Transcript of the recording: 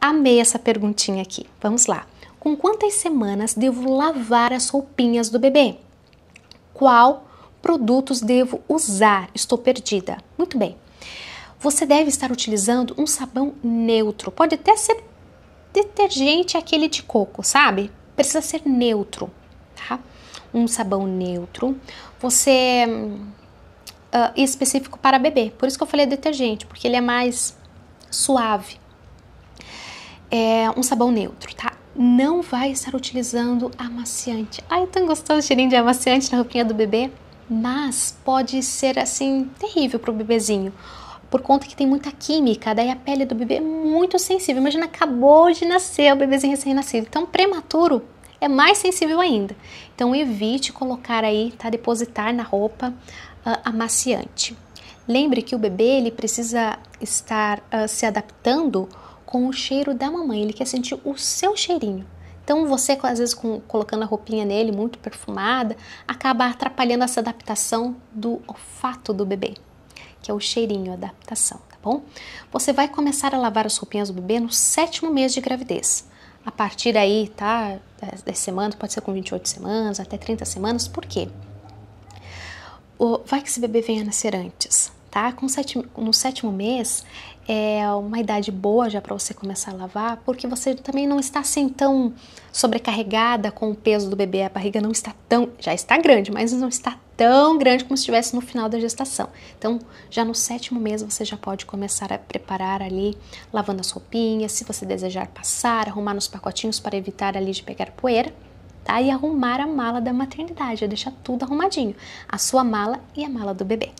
Amei essa perguntinha aqui. Vamos lá. Com quantas semanas devo lavar as roupinhas do bebê? Qual produtos devo usar? Estou perdida. Muito bem. Você deve estar utilizando um sabão neutro. Pode até ser detergente aquele de coco, sabe? Precisa ser neutro, tá? Um sabão neutro. Você uh, específico para bebê. Por isso que eu falei detergente, porque ele é mais suave, é um sabão neutro, tá? Não vai estar utilizando amaciante. Ai, tão gostoso o cheirinho de amaciante na roupinha do bebê. Mas pode ser assim terrível para o bebezinho, por conta que tem muita química, daí a pele do bebê é muito sensível. Imagina, acabou de nascer o bebezinho recém-nascido. Então, prematuro é mais sensível ainda. Então, evite colocar aí, tá? Depositar na roupa uh, amaciante. Lembre que o bebê ele precisa estar uh, se adaptando com o cheiro da mamãe, ele quer sentir o seu cheirinho. Então você, às vezes, com, colocando a roupinha nele muito perfumada, acaba atrapalhando essa adaptação do olfato do bebê, que é o cheirinho, a adaptação, tá bom? Você vai começar a lavar as roupinhas do bebê no sétimo mês de gravidez. A partir aí, tá? 10 semanas, pode ser com 28 semanas, até 30 semanas, por quê? Vai que esse bebê venha nascer antes tá? Com sete, no sétimo mês é uma idade boa já para você começar a lavar, porque você também não está assim tão sobrecarregada com o peso do bebê, a barriga não está tão, já está grande, mas não está tão grande como se estivesse no final da gestação. Então, já no sétimo mês você já pode começar a preparar ali, lavando as roupinhas, se você desejar passar, arrumar nos pacotinhos para evitar ali de pegar poeira. Tá? E arrumar a mala da maternidade, deixar tudo arrumadinho, a sua mala e a mala do bebê.